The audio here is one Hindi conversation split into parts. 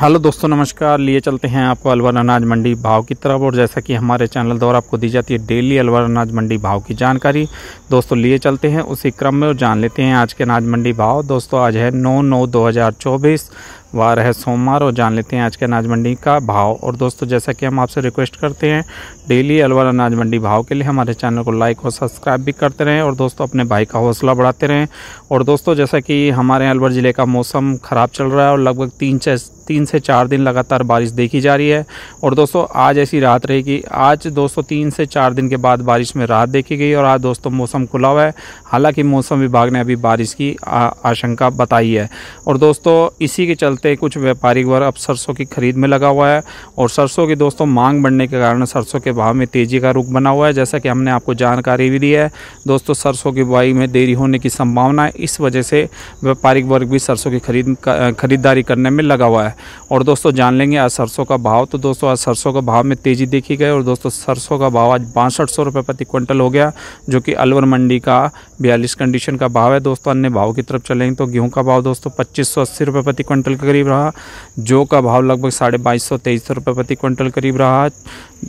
हेलो दोस्तों नमस्कार लिए चलते हैं आपको अलवर अनाज मंडी भाव की तरफ और जैसा कि हमारे चैनल द्वारा आपको दी जाती है डेली अलवर अनाज मंडी भाव की जानकारी दोस्तों लिए चलते हैं उसी क्रम में और जान लेते हैं आज के अनाज मंडी भाव दोस्तों आज है नौ नौ दो हज़ार चौबीस वार है सोमवार और जान लेते हैं आज के अनाज मंडी का भाव और दोस्तों जैसा कि हम आपसे रिक्वेस्ट करते हैं डेली अलवर अनाज मंडी भाव के लिए हमारे चैनल को लाइक और सब्सक्राइब भी करते रहें और दोस्तों अपने भाई का हौसला बढ़ाते रहें और दोस्तों जैसा कि हमारे अलवर ज़िले का मौसम ख़राब चल रहा है और लगभग तीन तीन से चार दिन लगातार बारिश देखी जा रही है और दोस्तों आज ऐसी राहत रहेगी आज दोस्तों तीन से चार दिन के बाद बारिश में राहत देखी गई और आज दोस्तों मौसम खुला हुआ है हालांकि मौसम विभाग ने अभी बारिश की आशंका बताई है और दोस्तों इसी के चलते सकते हैं कुछ व्यापारिक वर्ग अब सरसों की खरीद में लगा हुआ है और सरसों की दोस्तों मांग बढ़ने के कारण सरसों के भाव में तेज़ी का रुख बना हुआ है जैसा कि हमने आपको जानकारी भी दी है दोस्तों सरसों की बुआई में देरी होने की संभावना है इस वजह से व्यापारिक वर्ग भी सरसों की खरीद खरीदारी करने में लगा हुआ है और दोस्तों जान लेंगे आज सरसों का भाव तो दोस्तों आज सरसों का भाव में तेज़ी देखी गई और दोस्तों सरसों का भाव आज बासठ सौ रुपये प्रति क्विंटल हो गया जो कि अलवर मंडी का बयालीस कंडीशन का भाव है दोस्तों अन्य भाव की तरफ चलेंगे तो गेहूँ का भाव दोस्तों पच्चीस सौ अस्सी रुपये प्रति क्विंटल का करीब रहा जो का भाव लगभग साढ़े बाईस सौ तेईस सौ रुपये प्रति क्विंटल करीब रहा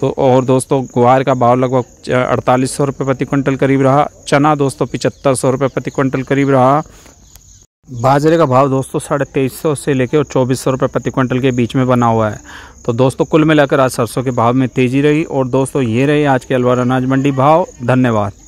दो और दोस्तों ग्वार का भाव लगभग अड़तालीस सौ रुपये प्रति क्विंटल करीब रहा चना दोस्तों पिचहत्तर सौ रुपये प्रति क्विंटल करीब रहा बाजरे का भाव दोस्तों साढ़े तेईस सौ से लेकर चौबीस सौ रुपये प्रति क्विंटल के बीच में बना हुआ है तो दोस्तों कुल मिलाकर आज सरसों के भाव में तेज़ी रही और दोस्तों ये रहे आज के अलवर अनाज मंडी भाव धन्यवाद